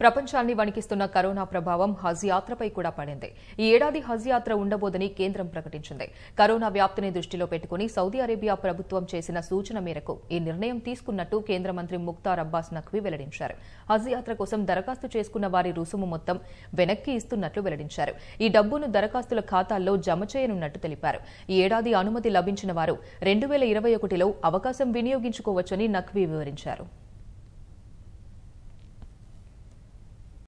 ప్రపంచాన్ని వణికిస్తున్న కరోనా ప్రభావం హజ్ యాత్రపై కూడా పడింది ఈ ఏడాది హజ్ యాత్ర ఉండబోదని కేంద్రం ప్రకటించింది కరోనా వ్యాప్తిని దృష్టిలో పెట్టుకుని సౌదీ అరేబియా ప్రభుత్వం చేసిన సూచన మేరకు ఈ నిర్ణయం తీసుకున్నట్టు కేంద్ర మంత్రి ముక్తార్ అబ్బాస్ నఖ్వీ వెల్లడించారు హజ్ యాత్ర కోసం దరఖాస్తు చేసుకున్న వారి రుసుము మొత్తం వెనక్కి ఇస్తున్నట్లు వెల్లడించారు ఈ డబ్బును దరఖాస్తుల ఖాతాల్లో జమ చేయనున్నట్టు తెలిపారు ఈ ఏడాది అనుమతి లభించిన వారు రెండు వేల ఇరవై ఒకటిలో అవకాశం వినియోగించుకోవచ్చని నఖ్వీ వివరించారు